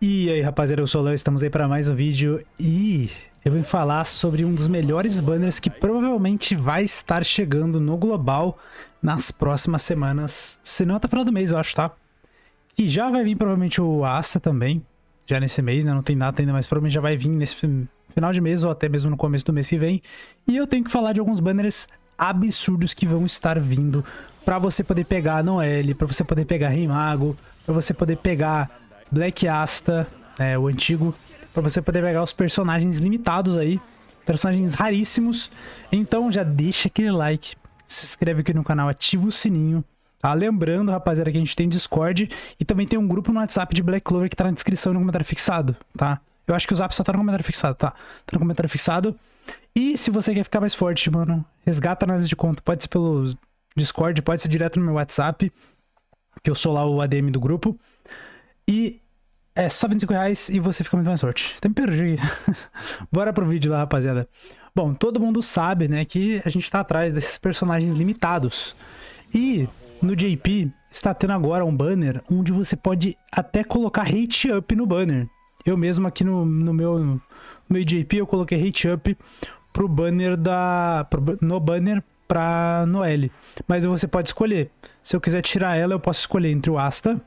E aí, rapaziada, eu sou o Leo. estamos aí para mais um vídeo e eu vim falar sobre um dos melhores banners que provavelmente vai estar chegando no global nas próximas semanas, se não até tá final do mês, eu acho, tá? Que já vai vir provavelmente o Asta também, já nesse mês, né? Não tem nada ainda, mas provavelmente já vai vir nesse final de mês ou até mesmo no começo do mês que vem. E eu tenho que falar de alguns banners absurdos que vão estar vindo para você poder pegar Noelle, para você poder pegar Rei Mago, para você poder pegar Black Asta, é, o antigo, para você poder pegar os personagens limitados aí, personagens raríssimos. Então já deixa aquele like, se inscreve aqui no canal, ativa o sininho. Tá? Lembrando, rapaziada, que a gente tem Discord e também tem um grupo no WhatsApp de Black Clover que tá na descrição e no comentário fixado, tá? Eu acho que o zap só tá no comentário fixado, tá? Tá no comentário fixado. E se você quer ficar mais forte, mano, resgata análise de conta. Pode ser pelo Discord, pode ser direto no meu WhatsApp, que eu sou lá o ADM do grupo. E é só 25 reais e você fica muito mais forte. Até me perdi. Bora pro vídeo lá, rapaziada. Bom, todo mundo sabe, né, que a gente tá atrás desses personagens limitados. E no JP está tendo agora um banner onde você pode até colocar hate up no banner. Eu mesmo aqui no, no meu no meu JP eu coloquei hate up pro banner da pro, no banner para Noelle. Mas você pode escolher. Se eu quiser tirar ela, eu posso escolher entre o Asta,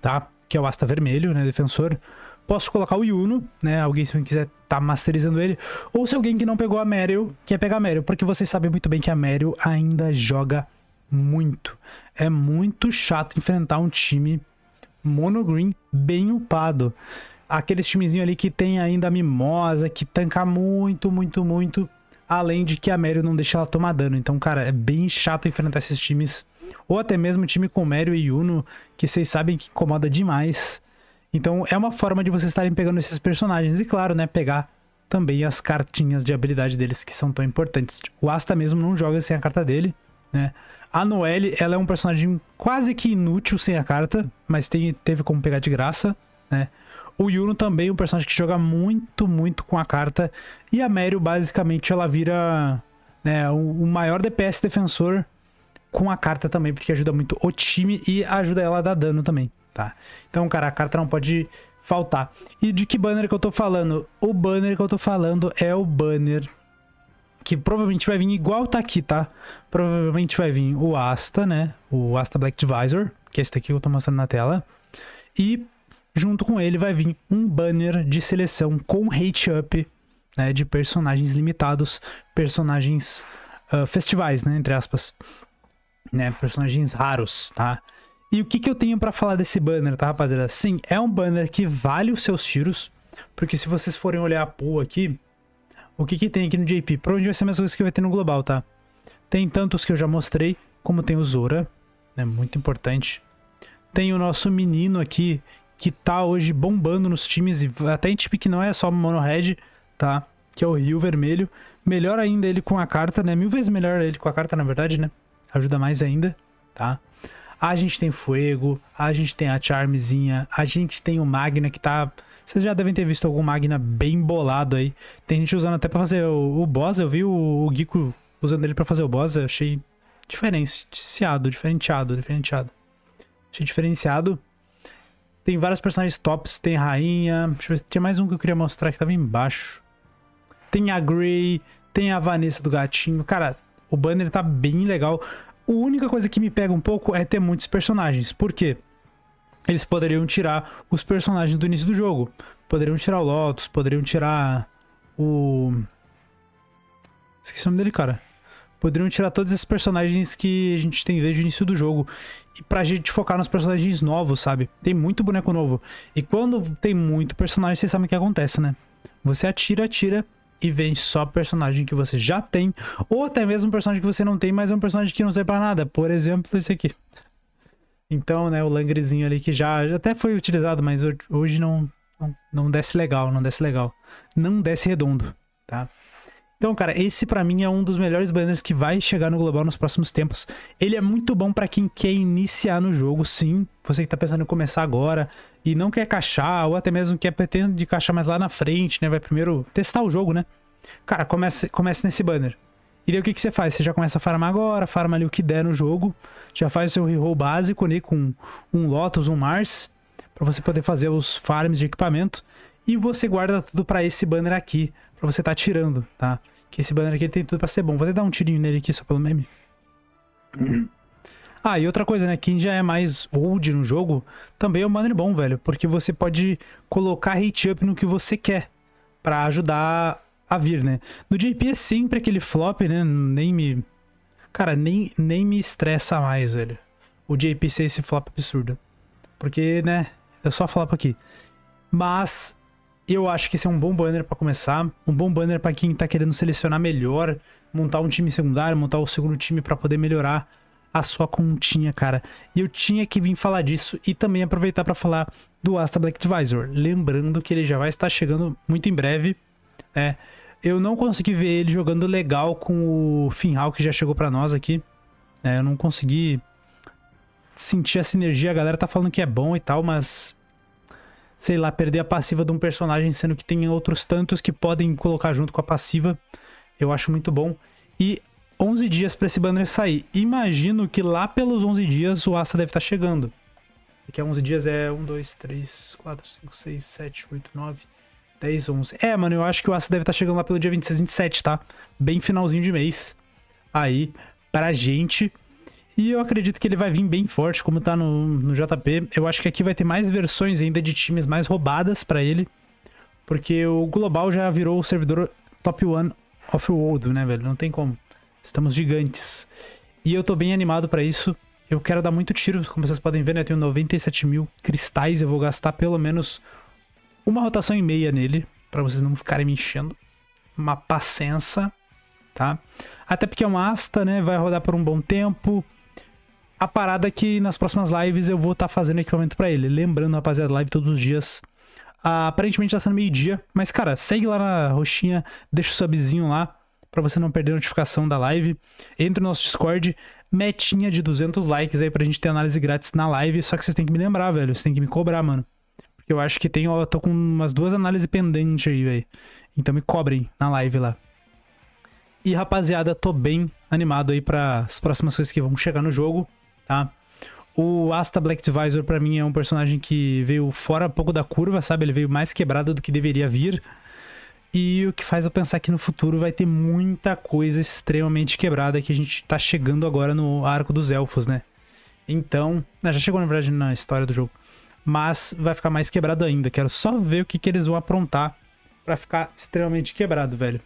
tá? que é o Asta Vermelho, né, defensor, posso colocar o Yuno, né? Alguém se quiser tá masterizando ele. Ou se alguém que não pegou a Meryl, quer pegar a Meryl. Porque vocês sabem muito bem que a Meryl ainda joga muito. É muito chato enfrentar um time monogreen bem upado. Aqueles timezinhos ali que tem ainda a Mimosa, que tanca muito, muito, muito. Além de que a Meryl não deixa ela tomar dano. Então, cara, é bem chato enfrentar esses times ou até mesmo time com Mério e Yuno, que vocês sabem que incomoda demais. Então é uma forma de vocês estarem pegando esses personagens e claro, né, pegar também as cartinhas de habilidade deles que são tão importantes. O Asta mesmo não joga sem a carta dele, né? A Noelle, ela é um personagem quase que inútil sem a carta, mas tem, teve como pegar de graça, né? O Yuno também é um personagem que joga muito, muito com a carta. E a Meryl, basicamente, ela vira né, o maior DPS defensor com a carta também, porque ajuda muito o time e ajuda ela a dar dano também, tá? Então, cara, a carta não pode faltar. E de que banner que eu tô falando? O banner que eu tô falando é o banner que provavelmente vai vir igual tá aqui, tá? Provavelmente vai vir o Asta, né? O Asta Black Advisor, que é esse daqui que eu tô mostrando na tela. E junto com ele vai vir um banner de seleção com hate up, né? De personagens limitados, personagens uh, festivais, né? Entre aspas né? Personagens raros, tá? E o que, que eu tenho para falar desse banner, tá, rapaziada? Sim, é um banner que vale os seus tiros, porque se vocês forem olhar a pool aqui, o que, que tem aqui no JP? onde vai ser a mesma coisa que vai ter no global, tá? Tem tantos que eu já mostrei, como tem o Zora, né? Muito importante. Tem o nosso menino aqui, que tá hoje bombando nos times, e até em time que não é só mono red, tá? Que é o Rio Vermelho. Melhor ainda ele com a carta, né? Mil vezes melhor ele com a carta, na verdade, né? ajuda mais ainda, tá? A gente tem Fuego, a gente tem a charmezinha, a gente tem o Magna que tá... Vocês já devem ter visto algum Magna bem bolado aí. Tem gente usando até pra fazer o, o boss, eu vi o, o Geeko usando ele pra fazer o boss, eu achei diferenciado, diferenciado, diferenciado. Achei diferenciado. Tem vários personagens tops, tem rainha, deixa eu ver, tinha mais um que eu queria mostrar que tava embaixo. Tem a Grey, tem a Vanessa do gatinho, cara, o banner tá bem legal. A única coisa que me pega um pouco é ter muitos personagens. Por quê? Eles poderiam tirar os personagens do início do jogo. Poderiam tirar o Lotus, poderiam tirar o... Esqueci o nome dele, cara. Poderiam tirar todos esses personagens que a gente tem desde o início do jogo. E pra gente focar nos personagens novos, sabe? Tem muito boneco novo. E quando tem muito personagem, vocês sabem o que acontece, né? Você atira, atira, e vende só personagem que você já tem, ou até mesmo personagem que você não tem, mas é um personagem que não serve pra nada. Por exemplo, esse aqui. Então, né, o Langrezinho ali que já, já até foi utilizado, mas hoje não, não, não desce legal, não desce legal. Não desce redondo, tá? Então, cara, esse para mim é um dos melhores banners que vai chegar no global nos próximos tempos. Ele é muito bom para quem quer iniciar no jogo, sim. Você que tá pensando em começar agora e não quer caixar, ou até mesmo quer pretende caixar mais lá na frente, né? Vai primeiro testar o jogo, né? Cara, comece, começa nesse banner. E daí o que, que você faz? Você já começa a farmar agora, farma ali o que der no jogo, já faz o seu reroll básico ali né, com um Lotus, um Mars, para você poder fazer os farms de equipamento. E você guarda tudo para esse banner aqui, para você estar tá tirando, tá? Que esse banner aqui tem tudo para ser bom. Vou até dar um tirinho nele aqui só pelo meme. Ah, e outra coisa, né? Quem já é mais old no jogo, também é um banner bom, velho. Porque você pode colocar hate up no que você quer. para ajudar a vir, né? No JP é sempre aquele flop, né? Nem me. Cara, nem, nem me estressa mais, velho. O JP ser esse flop absurdo. Porque, né? é só flop aqui. Mas eu acho que esse é um bom banner para começar, um bom banner para quem tá querendo selecionar melhor, montar um time secundário, montar o segundo time para poder melhorar a sua continha, cara. E eu tinha que vir falar disso e também aproveitar para falar do Asta Black Advisor, lembrando que ele já vai estar chegando muito em breve, né? Eu não consegui ver ele jogando legal com o Finhal que já chegou para nós aqui, né? Eu não consegui sentir a sinergia, a galera tá falando que é bom e tal, mas sei lá, perder a passiva de um personagem, sendo que tem outros tantos que podem colocar junto com a passiva. Eu acho muito bom. E 11 dias para esse banner sair. Imagino que lá pelos 11 dias o Asta deve estar tá chegando. Porque 11 dias é 1, 2, 3, 4, 5, 6, 7, 8, 9, 10, 11. É, mano, eu acho que o Asta deve estar tá chegando lá pelo dia 26, 27, tá? Bem finalzinho de mês. Aí, pra gente e eu acredito que ele vai vir bem forte, como tá no, no JP. Eu acho que aqui vai ter mais versões ainda de times mais roubadas para ele. Porque o Global já virou o servidor top 1 of world, né, velho? Não tem como. Estamos gigantes. E eu tô bem animado para isso. Eu quero dar muito tiro, como vocês podem ver, né? Eu tenho 97 mil cristais. Eu vou gastar pelo menos uma rotação e meia nele. para vocês não ficarem me enchendo. Uma paciência, tá? Até porque é uma asta, né? Vai rodar por um bom tempo. A parada é que nas próximas lives eu vou estar tá fazendo equipamento para ele. Lembrando, rapaziada, live todos os dias. Ah, aparentemente tá sendo meio-dia. Mas, cara, segue lá na roxinha, deixa o subzinho lá para você não perder a notificação da live. Entra no nosso Discord, metinha de 200 likes aí pra gente ter análise grátis na live. Só que vocês têm que me lembrar, velho. Você tem que me cobrar, mano. Porque eu acho que tem, ó, tô com umas duas análises pendentes aí, velho. Então me cobrem na live lá. E rapaziada, tô bem animado aí para as próximas coisas que vão chegar no jogo tá? O Asta Black Advisor, para mim, é um personagem que veio fora pouco da curva, sabe? Ele veio mais quebrado do que deveria vir. E o que faz eu pensar que no futuro vai ter muita coisa extremamente quebrada que a gente tá chegando agora no arco dos elfos, né? Então, né, já chegou na verdade na história do jogo, mas vai ficar mais quebrado ainda. Quero só ver o que, que eles vão aprontar para ficar extremamente quebrado, velho.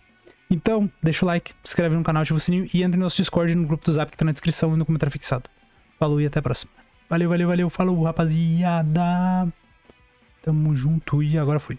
Então, deixa o like, se inscreve no canal, ativa o sininho e entre no nosso Discord no grupo do Zap que tá na descrição e no comentário fixado. Falou e até a próxima. Valeu, valeu, valeu. Falou, rapaziada. Tamo junto e agora fui.